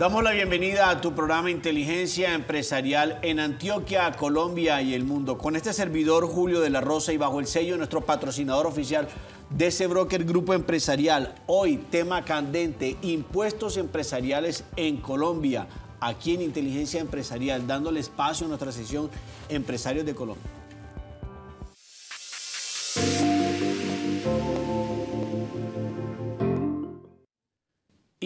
Damos la bienvenida a tu programa Inteligencia Empresarial en Antioquia, Colombia y el mundo. Con este servidor Julio de la Rosa y bajo el sello de nuestro patrocinador oficial de ese broker Grupo Empresarial. Hoy tema candente, impuestos empresariales en Colombia. Aquí en Inteligencia Empresarial, dándole espacio a nuestra sesión Empresarios de Colombia.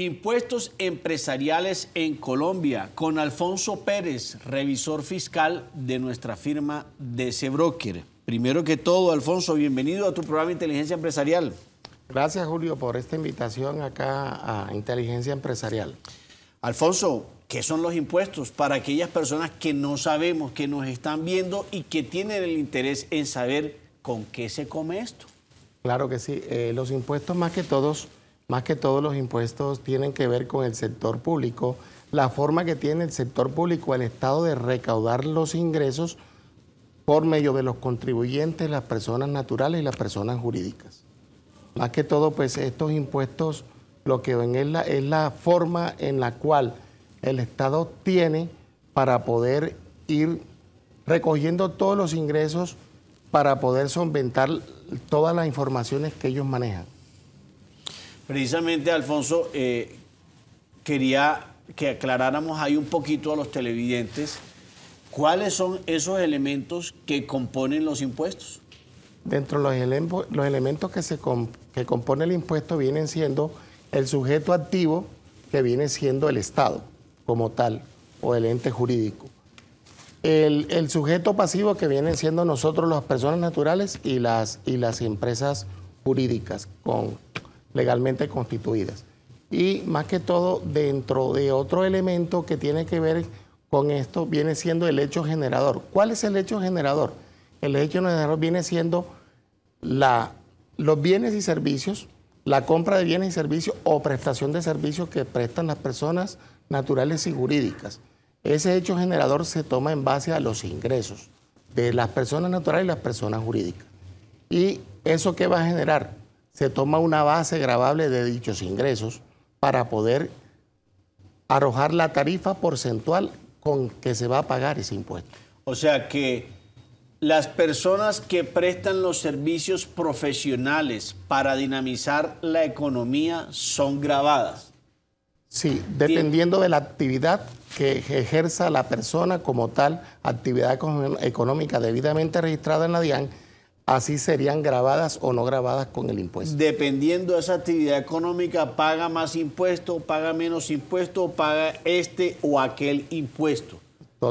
Impuestos empresariales en Colombia con Alfonso Pérez, revisor fiscal de nuestra firma DC Broker. Primero que todo, Alfonso, bienvenido a tu programa Inteligencia Empresarial. Gracias, Julio, por esta invitación acá a Inteligencia Empresarial. Alfonso, ¿qué son los impuestos para aquellas personas que no sabemos, que nos están viendo y que tienen el interés en saber con qué se come esto? Claro que sí. Eh, los impuestos más que todos más que todos los impuestos tienen que ver con el sector público, la forma que tiene el sector público, el Estado de recaudar los ingresos por medio de los contribuyentes, las personas naturales y las personas jurídicas. Más que todo, pues estos impuestos lo que ven es la, es la forma en la cual el Estado tiene para poder ir recogiendo todos los ingresos para poder solventar todas las informaciones que ellos manejan. Precisamente, Alfonso, eh, quería que aclaráramos ahí un poquito a los televidentes cuáles son esos elementos que componen los impuestos. Dentro de los, elementos que, se compone el impuesto vienen siendo el sujeto activo, que viene siendo el Estado como tal, o el ente jurídico. El, sujeto pasivo que vienen siendo nosotros las personas naturales y las, y las empresas jurídicas con legalmente constituidas. Y más que todo, dentro de otro elemento que tiene que ver con esto, viene siendo el hecho generador. ¿Cuál es el hecho generador? El hecho generador viene siendo la, los bienes y servicios, la compra de bienes y servicios o prestación de servicios que prestan las personas naturales y jurídicas. Ese hecho generador se toma en base a los ingresos de las personas naturales y las personas jurídicas. ¿Y eso qué va a generar? se toma una base gravable de dichos ingresos para poder arrojar la tarifa porcentual con que se va a pagar ese impuesto. O sea que las personas que prestan los servicios profesionales para dinamizar la economía son grabadas. Sí, dependiendo de la actividad que ejerza la persona como tal, actividad económica debidamente registrada en la DIAN, así serían grabadas o no grabadas con el impuesto. Dependiendo de esa actividad económica, paga más impuesto, paga menos impuesto, paga este o aquel impuesto.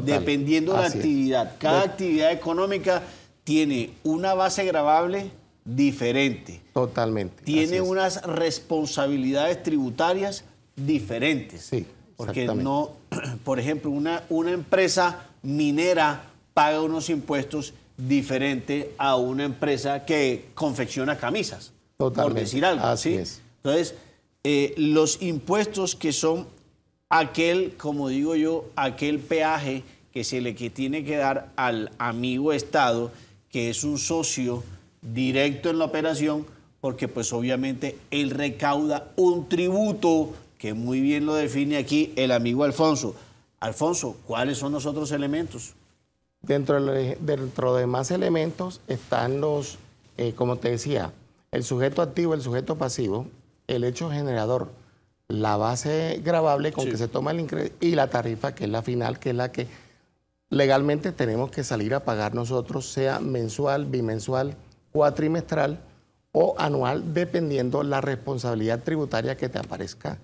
Dependiendo de la actividad. Cada actividad económica tiene una base grabable diferente. Totalmente. Tiene unas responsabilidades tributarias diferentes. Sí. Porque no, por ejemplo, una, una empresa minera paga unos impuestos diferente a una empresa que confecciona camisas, por decir algo. Así Entonces, eh, los impuestos que son aquel, como digo yo, aquel peaje que se le que tiene que dar al amigo Estado, que es un socio directo en la operación, porque pues obviamente él recauda un tributo, que muy bien lo define aquí el amigo Alfonso. Alfonso, ¿cuáles son los otros elementos? Dentro de, dentro elementos están los, eh, como te decía, el sujeto activo, el sujeto pasivo, el hecho generador, la base grabable con que se toma el ingreso y la tarifa, que es la final, que es la que legalmente tenemos que salir a pagar nosotros, sea mensual, bimensual, cuatrimestral o anual, dependiendo la responsabilidad tributaria que te aparezca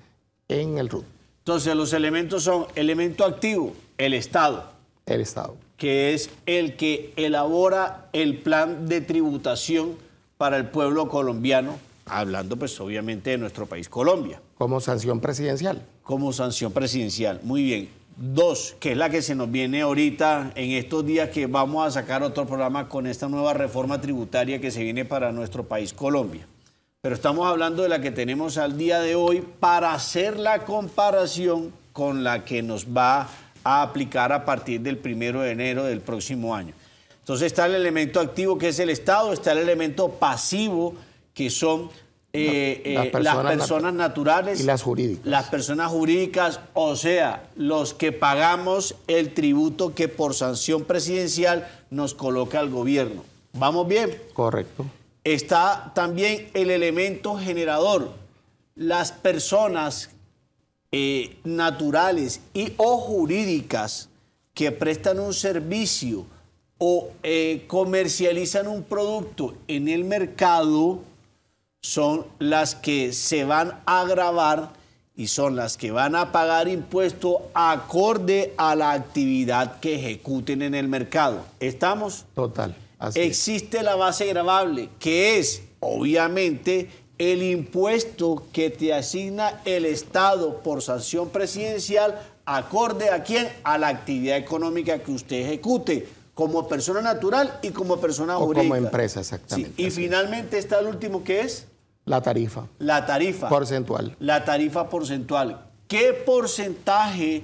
en el RUT. Entonces, los elementos son elemento activo, el Estado. El Estado que es el que elabora el plan de tributación para el pueblo colombiano, hablando pues obviamente de nuestro país Colombia. Como sanción presidencial. Como sanción presidencial, muy bien. Dos, que es la que se nos viene ahorita en estos días que vamos a sacar otro programa con esta nueva reforma tributaria que se viene para nuestro país Colombia. Pero estamos hablando de la que tenemos al día de hoy para hacer la comparación con la que nos va a aplicar a partir del primero de enero del próximo año. Entonces está el elemento activo que es el Estado, está el elemento pasivo que son eh, eh, las personas, naturales y las jurídicas. Las personas jurídicas, o sea, los que pagamos el tributo que por sanción presidencial nos coloca el gobierno. ¿Vamos bien? Correcto. Está también el elemento generador, las personas eh, naturales y o jurídicas que prestan un servicio o eh, comercializan un producto en el mercado son las que se van a grabar y son las que van a pagar impuesto acorde a la actividad que ejecuten en el mercado. ¿Estamos? Total. Existe la base grabable, que es obviamente el impuesto que te asigna el Estado por sanción presidencial acorde a quién? A la actividad económica que usted ejecute como persona natural y como persona o jurídica. Como empresa, exactamente. Y finalmente está el último que es la tarifa. La tarifa. Porcentual. La tarifa porcentual. ¿Qué porcentaje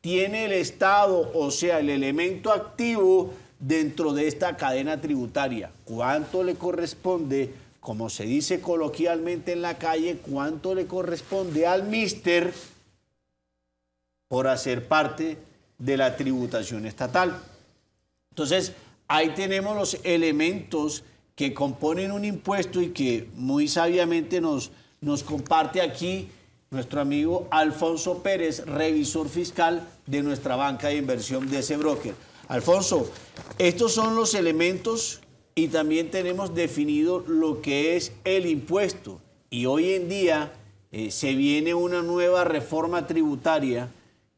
tiene el Estado, o sea, el elemento activo dentro de esta cadena tributaria? ¿Cuánto le corresponde? como se dice coloquialmente en la calle, cuánto le corresponde al mister por hacer parte de la tributación estatal. Entonces, ahí tenemos los elementos que componen un impuesto y que muy sabiamente nos, nos comparte aquí nuestro amigo Alfonso Pérez, revisor fiscal de nuestra banca de inversión de ese broker. Alfonso, estos son los elementos y también tenemos definido lo que es el impuesto. Y hoy en día eh, se viene una nueva reforma tributaria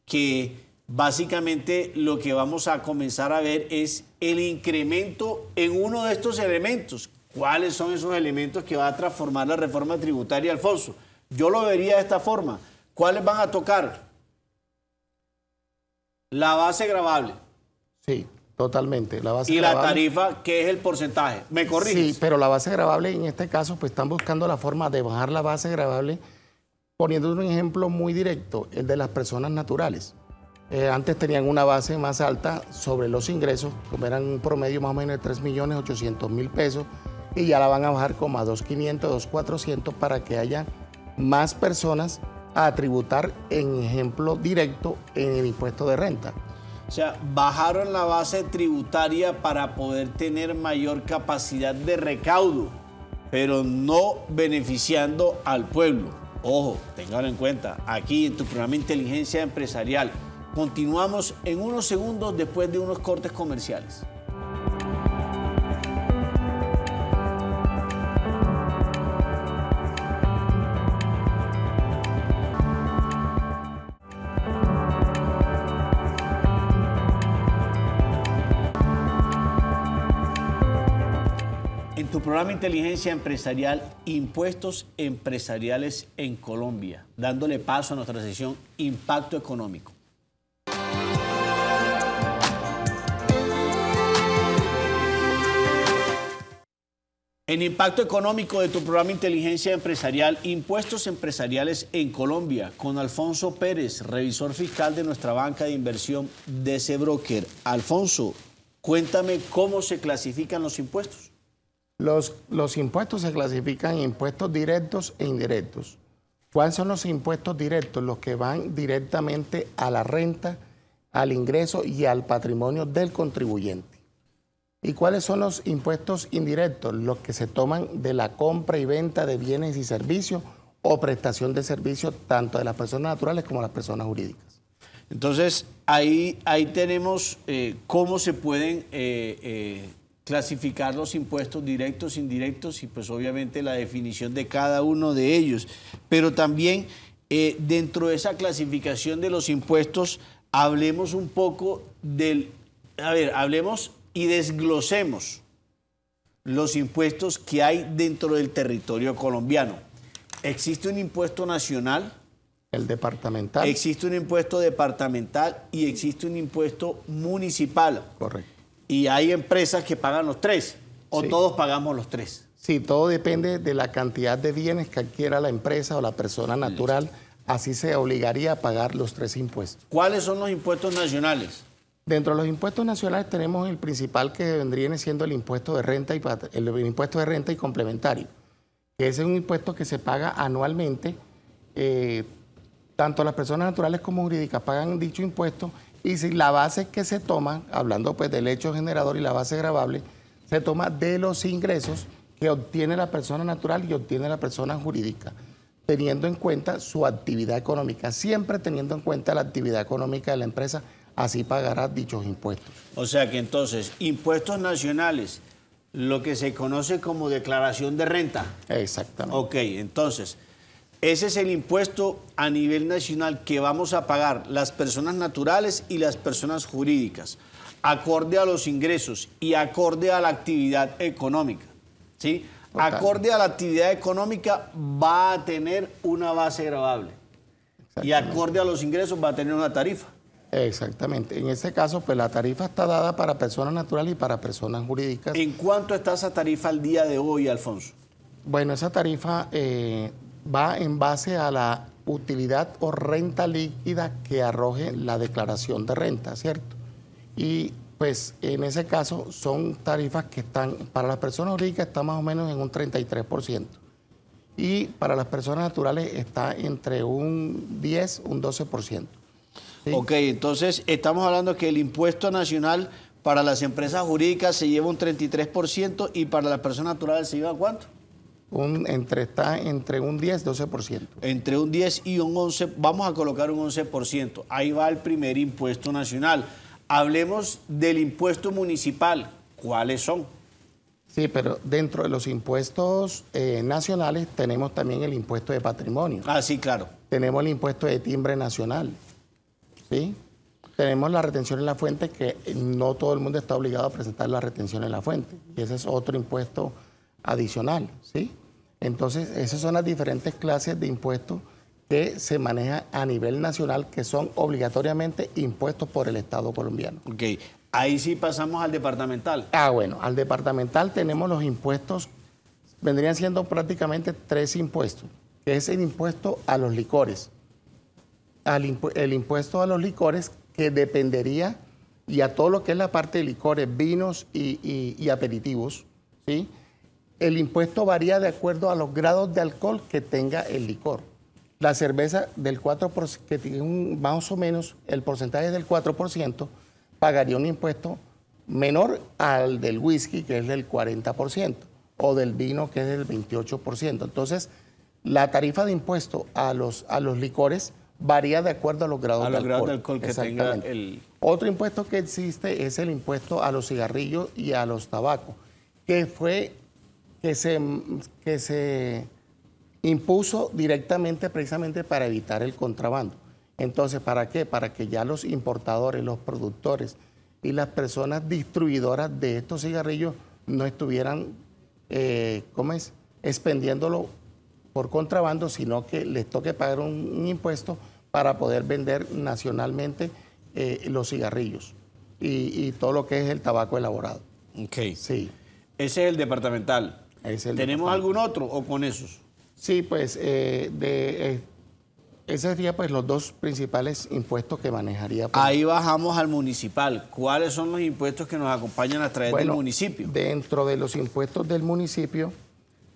que básicamente lo que vamos a comenzar a ver es el incremento en uno de estos elementos. ¿Cuáles son esos elementos que va a transformar la reforma tributaria, Alfonso? Yo lo vería de esta forma. ¿Cuáles van a tocar? La base gravable. Sí. Totalmente. La base y la tarifa, ¿qué es el porcentaje? ¿Me corriges? Sí, pero la base grabable en este caso, pues están buscando la forma de bajar la base grabable, poniendo un ejemplo muy directo, el de las personas naturales. Eh, antes tenían una base más alta sobre los ingresos, como eran un promedio más o menos de 3.800.000 pesos, y ya la van a bajar como a 2.500, 2.400 para que haya más personas a tributar en ejemplo directo en el impuesto de renta. O sea, bajaron la base tributaria para poder tener mayor capacidad de recaudo, pero no beneficiando al pueblo. Ojo, tenganlo en cuenta, aquí en tu programa Inteligencia Empresarial. Continuamos en unos segundos después de unos cortes comerciales. programa Inteligencia Empresarial, Impuestos Empresariales en Colombia, dándole paso a nuestra sesión Impacto Económico. En impacto económico de tu programa Inteligencia Empresarial, Impuestos Empresariales en Colombia, con Alfonso Pérez, revisor fiscal de nuestra banca de inversión DC Broker. Alfonso, cuéntame cómo se clasifican los impuestos. Los, impuestos se clasifican en impuestos directos e indirectos. ¿Cuáles son los impuestos directos? Los que van directamente a la renta, al ingreso y al patrimonio del contribuyente. ¿Y cuáles son los impuestos indirectos? Los que se toman de la compra y venta de bienes y servicios o prestación de servicios tanto de las personas naturales como las personas jurídicas. Entonces, ahí, ahí tenemos eh, cómo se pueden eh, eh, clasificar los impuestos directos, indirectos y pues obviamente la definición de cada uno de ellos. Pero también eh, dentro de esa clasificación de los impuestos, hablemos un poco del, a ver, hablemos y desglosemos los impuestos que hay dentro del territorio colombiano. Existe un impuesto nacional. El departamental. Existe un impuesto departamental y existe un impuesto municipal. Correcto y hay empresas que pagan los tres, o todos pagamos los tres. Sí, todo depende de la cantidad de bienes que adquiera la empresa o la persona natural. Así se obligaría a pagar los tres impuestos. ¿Cuáles son los impuestos nacionales? Dentro de los impuestos nacionales tenemos el principal que vendría siendo el impuesto de renta y el impuesto de renta y complementario, ese es un impuesto que se paga anualmente. Eh, tanto las personas naturales como jurídicas pagan dicho impuesto y si la base que se toma, hablando pues del hecho generador y la base grabable, se toma de los ingresos que obtiene la persona natural y obtiene la persona jurídica, teniendo en cuenta su actividad económica, siempre teniendo en cuenta la actividad económica de la empresa, así pagará dichos impuestos. O sea que entonces, impuestos nacionales, lo que se conoce como declaración de renta. Exactamente. Ok, entonces, ese es el impuesto a nivel nacional que vamos a pagar las personas naturales y las personas jurídicas, acorde a los ingresos y acorde a la actividad económica. ¿sí? Acorde a la actividad económica va a tener una base grabable y acorde a los ingresos va a tener una tarifa. Exactamente. En este caso, pues la tarifa está dada para personas naturales y para personas jurídicas. ¿En cuánto está esa tarifa al día de hoy, Alfonso? Bueno, esa tarifa eh, va en base a la utilidad o renta líquida que arroje la declaración de renta, ¿cierto? Y pues en ese caso son tarifas que están, para las personas jurídicas está más o menos en un 33%. Y para las personas naturales está entre un 10, un 12%. Ok, entonces estamos hablando que el impuesto nacional para las empresas jurídicas se lleva un 33% y para las personas naturales se lleva cuánto? un, entre, está entre un 10 y 12%. Entre un 10 y un 11, vamos a colocar un 11%. Ahí va el primer impuesto nacional. Hablemos del impuesto municipal. ¿Cuáles son? Sí, pero dentro de los impuestos eh, nacionales tenemos también el impuesto de patrimonio. Ah, sí, claro. Tenemos el impuesto de timbre nacional. ¿Sí? Tenemos la retención en la fuente, que no todo el mundo está obligado a presentar la retención en la fuente. Y ese es otro impuesto adicional, ¿sí? Entonces, esas son las diferentes clases de impuestos que se manejan a nivel nacional, que son obligatoriamente impuestos por el Estado colombiano. Ok, ahí sí pasamos al departamental. Ah, bueno, al departamental tenemos los impuestos, vendrían siendo prácticamente tres impuestos, que es el impuesto a los licores, el impuesto a los licores que dependería y a todo lo que es la parte de licores, vinos y, y aperitivos, ¿sí? el impuesto varía de acuerdo a los grados de alcohol que tenga el licor. La cerveza del 4%, que tiene un, más o menos el porcentaje del 4%, pagaría un impuesto menor al del whisky, que es del 40%, o del vino, que es del 28%. Entonces, la tarifa de impuesto a los, a los licores varía de acuerdo a los grados, de, alcohol. que tenga el... Otro impuesto que existe es el impuesto a los cigarrillos y a los tabacos, que fue que se, que se impuso directamente precisamente para evitar el contrabando. Entonces, ¿para qué? Para que ya los importadores, los productores y las personas distribuidoras de estos cigarrillos no estuvieran, eh, ¿cómo es?, expendiéndolo por contrabando, sino que les toque pagar un, impuesto para poder vender nacionalmente eh, los cigarrillos y, y todo lo que es el tabaco elaborado. Ok. Sí. Ese es el departamental. ¿Tenemos algún otro o con esos? Sí, pues eh, de, eh, esos serían pues, los dos principales impuestos que manejaría. Pues. Ahí bajamos al municipal. ¿Cuáles son los impuestos que nos acompañan a través del municipio? Dentro de los impuestos del municipio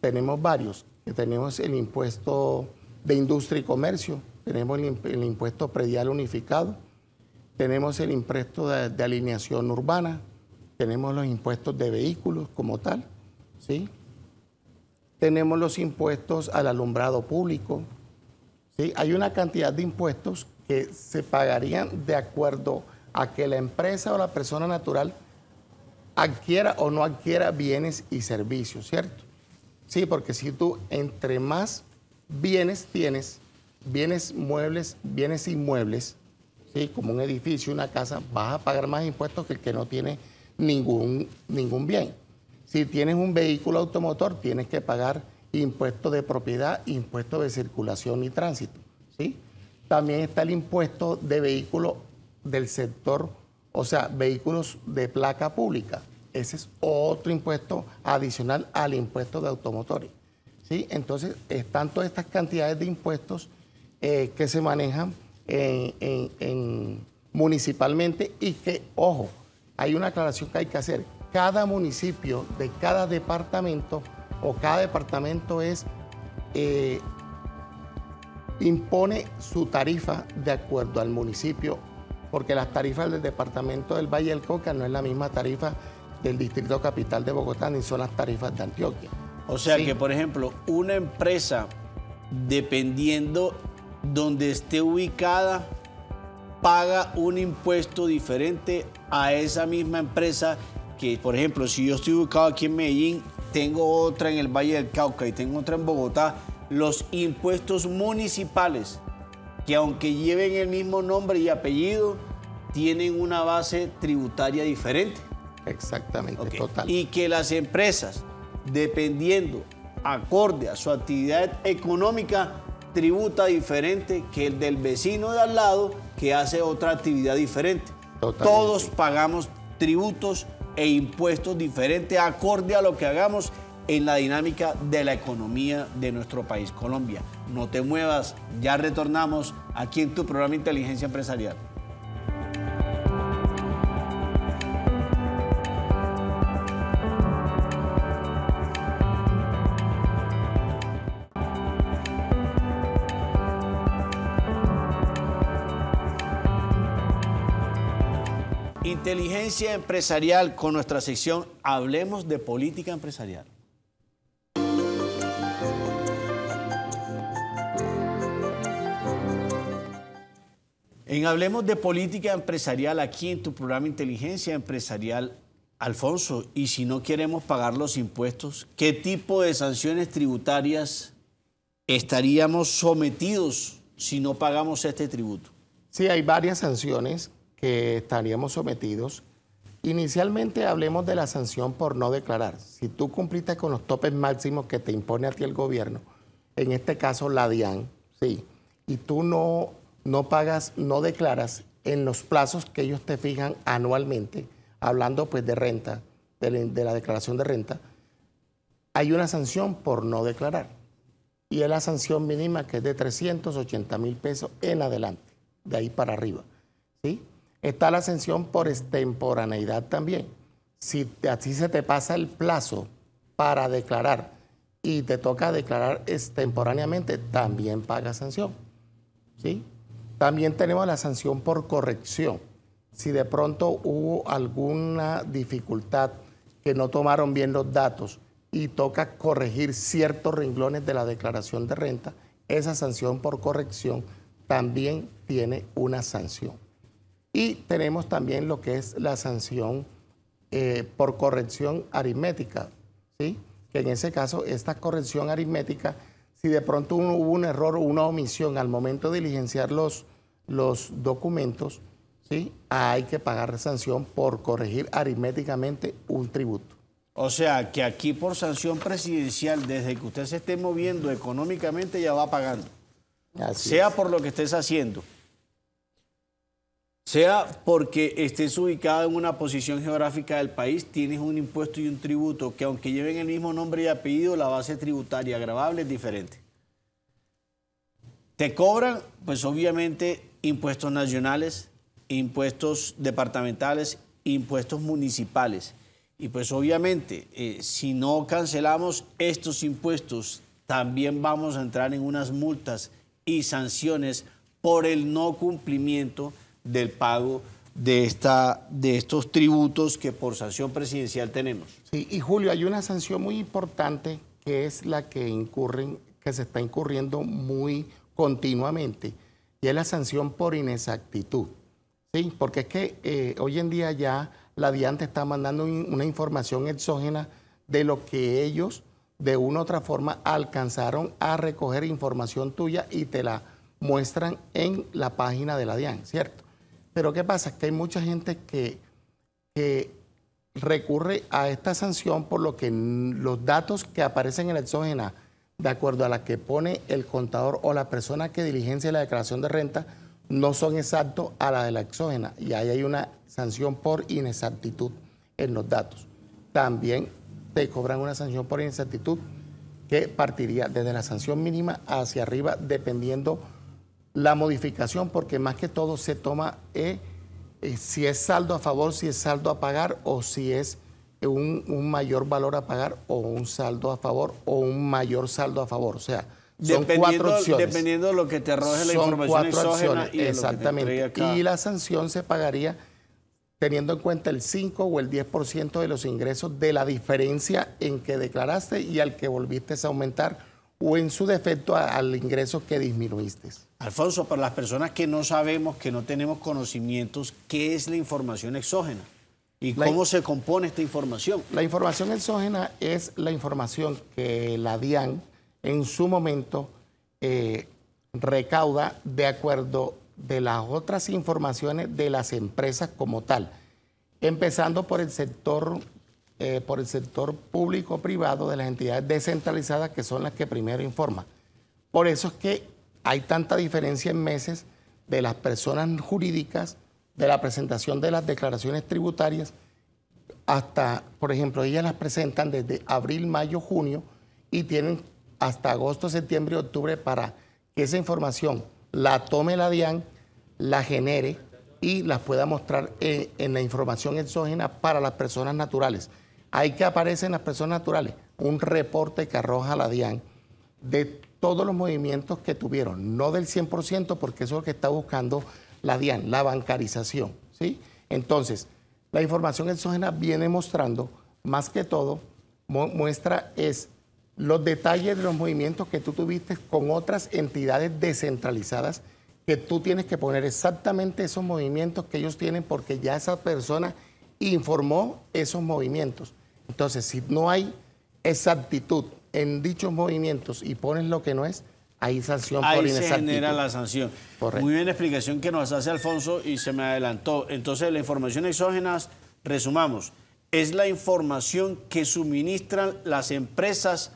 tenemos varios. Tenemos el impuesto de industria y comercio, tenemos el, impuesto predial unificado, tenemos el impuesto de, de alineación urbana, tenemos los impuestos de vehículos como tal, ¿sí? tenemos los impuestos al alumbrado público. ¿sí? Hay una cantidad de impuestos que se pagarían de acuerdo a que la empresa o la persona natural adquiera o no adquiera bienes y servicios, ¿cierto? Sí, porque si tú entre más bienes tienes, bienes muebles, bienes inmuebles, ¿sí? como un edificio, una casa, vas a pagar más impuestos que el que no tiene ningún, ningún bien. Si tienes un vehículo automotor, tienes que pagar impuesto de propiedad, impuesto de circulación y tránsito. ¿sí? También está el impuesto de vehículos del sector, o sea, vehículos de placa pública. Ese es otro impuesto adicional al impuesto de automotores. ¿sí? Entonces, están todas estas cantidades de impuestos eh, que se manejan municipalmente y que, ojo, hay una aclaración que hay que hacer cada municipio de cada departamento o cada departamento es eh, impone su tarifa de acuerdo al municipio, porque las tarifas del departamento del Valle del Coca no es la misma tarifa del Distrito Capital de Bogotá, ni son las tarifas de Antioquia. O sea que, por ejemplo, una empresa, dependiendo donde esté ubicada, paga un impuesto diferente a esa misma empresa por ejemplo, si yo estoy ubicado aquí en Medellín, tengo otra en el Valle del Cauca y tengo otra en Bogotá, los impuestos municipales, que aunque lleven el mismo nombre y apellido, tienen una base tributaria diferente. Exactamente, total. Y que las empresas, dependiendo, acorde a su actividad económica, tributa diferente que el del vecino de al lado que hace otra actividad diferente. Todos pagamos tributos e impuestos diferentes acorde a lo que hagamos en la dinámica de la economía de nuestro país, Colombia. No te muevas, ya retornamos aquí en tu programa Inteligencia Empresarial. inteligencia empresarial con nuestra sección Hablemos de Política Empresarial. En Hablemos de Política Empresarial, aquí en tu programa Inteligencia Empresarial, Alfonso, y si no queremos pagar los impuestos, ¿qué tipo de sanciones tributarias estaríamos sometidos si no pagamos este tributo? Sí, hay varias sanciones que estaríamos sometidos. Inicialmente hablemos de la sanción por no declarar. Si tú cumpliste con los topes máximos que te impone a ti el gobierno, en este caso la DIAN, sí, y tú no, no pagas, no declaras en los plazos que ellos te fijan anualmente, hablando pues de renta, de la, declaración de renta, hay una sanción por no declarar. Y es la sanción mínima que es de 380 mil pesos en adelante, de ahí para arriba. ¿sí? está la sanción por extemporaneidad también. Si así se te pasa el plazo para declarar y te toca declarar extemporáneamente, también paga sanción. ¿sí? También tenemos la sanción por corrección. Si de pronto hubo alguna dificultad que no tomaron bien los datos y toca corregir ciertos renglones de la declaración de renta, esa sanción por corrección también tiene una sanción. Y tenemos también lo que es la sanción eh, por corrección aritmética, ¿sí? que en ese caso esta corrección aritmética, si de pronto hubo un error o una omisión al momento de diligenciar los, los documentos, ¿sí? hay que pagar la sanción por corregir aritméticamente un tributo. O sea, que aquí por sanción presidencial, desde que usted se esté moviendo económicamente, ya va pagando. sea por lo que estés haciendo sea porque estés ubicado en una posición geográfica del país, tienes un impuesto y un tributo que aunque lleven el mismo nombre y apellido, la base tributaria agravable es diferente. Te cobran, pues obviamente, impuestos nacionales, impuestos departamentales, impuestos municipales. Y pues obviamente, eh, si no cancelamos estos impuestos, también vamos a entrar en unas multas y sanciones por el no cumplimiento del pago de, esta, de estos tributos que por sanción presidencial tenemos. Sí, y Julio, hay una sanción muy importante que es la que incurren, que se está incurriendo muy continuamente, y es la sanción por inexactitud. Sí, porque es que eh, hoy en día ya la DIAN te está mandando una información exógena de lo que ellos de una u otra forma alcanzaron a recoger información tuya y te la muestran en la página de la DIAN, ¿cierto? Pero ¿qué pasa? Que hay mucha gente que, recurre a esta sanción por lo que los datos que aparecen en la exógena, de acuerdo a la que pone el contador o la persona que diligencia la declaración de renta, no son exactos a la de la exógena. Y ahí hay una sanción por inexactitud en los datos. También te cobran una sanción por inexactitud que partiría desde la sanción mínima hacia arriba, dependiendo la modificación, porque más que todo se toma eh, eh, si es saldo a favor, si es saldo a pagar o si es un, mayor valor a pagar o un saldo a favor o un mayor saldo a favor. O sea, son cuatro opciones. Dependiendo de lo que te arroje la son información cuatro opciones, exactamente. y la sanción se pagaría teniendo en cuenta el 5 o el 10% de los ingresos de la diferencia en que declaraste y al que volviste a aumentar o en su defecto al ingreso que disminuiste. Alfonso, para las personas que no sabemos, que no tenemos conocimientos, ¿qué es la información exógena? ¿Y cómo se compone esta información? La información exógena es la información que la DIAN en su momento eh, recauda de acuerdo de las otras informaciones de las empresas como tal, empezando por el sector eh, por el sector público-privado de las entidades descentralizadas que son las que primero informan. Por eso es que hay tanta diferencia en meses de las personas jurídicas, de la presentación de las declaraciones tributarias, hasta, por ejemplo, ellas las presentan desde abril, mayo, junio y tienen hasta agosto, septiembre octubre para que esa información la tome la DIAN, la genere y las pueda mostrar eh, en la información exógena para las personas naturales. Hay que aparecen las personas naturales un reporte que arroja la DIAN de todos los movimientos que tuvieron, no del 100% porque eso es lo que está buscando la DIAN, la bancarización. ¿sí? Entonces, la información exógena viene mostrando, más que todo, muestra es los detalles de los movimientos que tú tuviste con otras entidades descentralizadas, que tú tienes que poner exactamente esos movimientos que ellos tienen porque ya esa persona informó esos movimientos. Entonces, si no hay exactitud en dichos movimientos y pones lo que no es, hay sanción ahí Ahí se genera la sanción. Muy bien la explicación que nos hace Alfonso y se me adelantó. Entonces, la información exógena, resumamos, es la información que suministran las empresas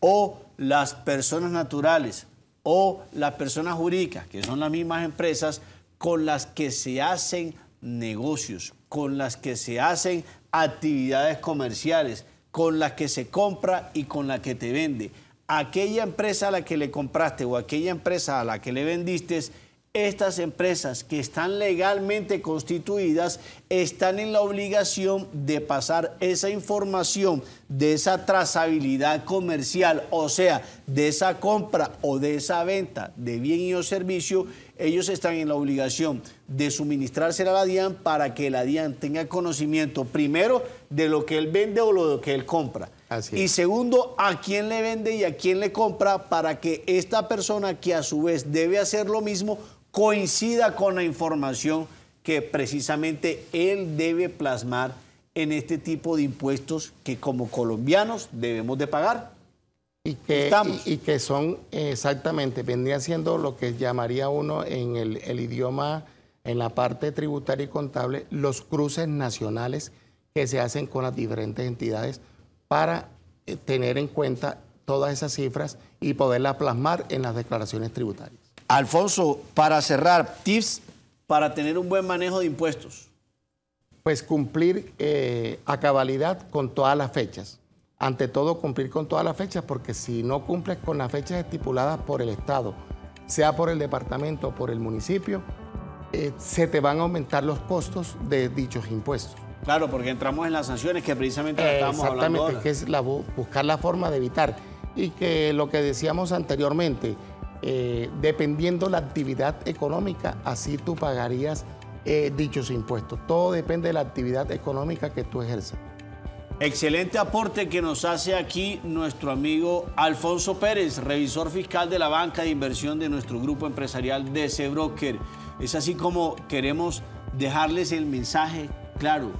o las personas naturales o las personas jurídicas, que son las mismas empresas con las que se hacen negocios, con las que se hacen actividades comerciales, con las que se compra y con las que te vende. Aquella empresa a la que le compraste o aquella empresa a la que le vendiste estas empresas que están legalmente constituidas están en la obligación de pasar esa información de esa trazabilidad comercial, o sea, de esa compra o de esa venta de bien y o servicio, ellos están en la obligación de suministrarse a la DIAN para que la DIAN tenga conocimiento primero de lo que él vende o lo que él compra. Y segundo, a quién le vende y a quién le compra para que esta persona que a su vez debe hacer lo mismo coincida con la información que precisamente él debe plasmar en este tipo de impuestos que como colombianos debemos de pagar. Y que, que son exactamente, vendría siendo lo que llamaría uno en el, el idioma, en la parte tributaria y contable, los cruces nacionales que se hacen con las diferentes entidades para eh, tener en cuenta todas esas cifras y poderlas plasmar en las declaraciones tributarias. Alfonso, para cerrar, tips para tener un buen manejo de impuestos. Pues cumplir eh, a cabalidad con todas las fechas. Ante todo, cumplir con todas las fechas, porque si no cumples con las fechas estipuladas por el Estado, sea por el departamento o por el municipio, eh, se te van a aumentar los costos de dichos impuestos. Claro, porque entramos en las sanciones que precisamente estamos estábamos hablando. Exactamente, que es buscar la forma de evitar. Y que lo que decíamos anteriormente, Dependiendo eh, dependiendo la actividad económica, así tú pagarías eh, dichos impuestos. Todo depende de la actividad económica que tú ejerces Excelente aporte que nos hace aquí nuestro amigo Alfonso Pérez, revisor fiscal de la banca de inversión de nuestro grupo empresarial DC Broker. Es así como queremos dejarles el mensaje claro.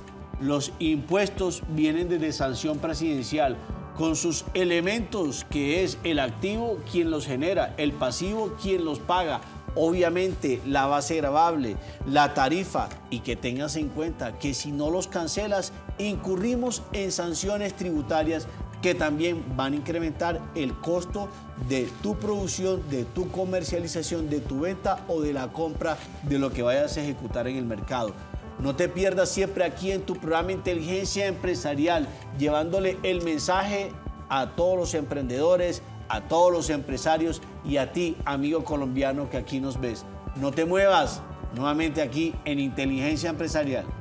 Los impuestos vienen desde sanción presidencial con sus elementos, que es el activo quien los genera, el pasivo quien los paga, obviamente la base grabable, la tarifa y que tengas en cuenta que si no los cancelas incurrimos en sanciones tributarias que también van a incrementar el costo de tu producción, de tu comercialización, de tu venta o de la compra de lo que vayas a ejecutar en el mercado. No te pierdas siempre aquí en tu programa Inteligencia Empresarial, llevándole el mensaje a todos los emprendedores, a todos los empresarios y a ti, amigo colombiano que aquí nos ves. No te muevas, nuevamente aquí en Inteligencia Empresarial.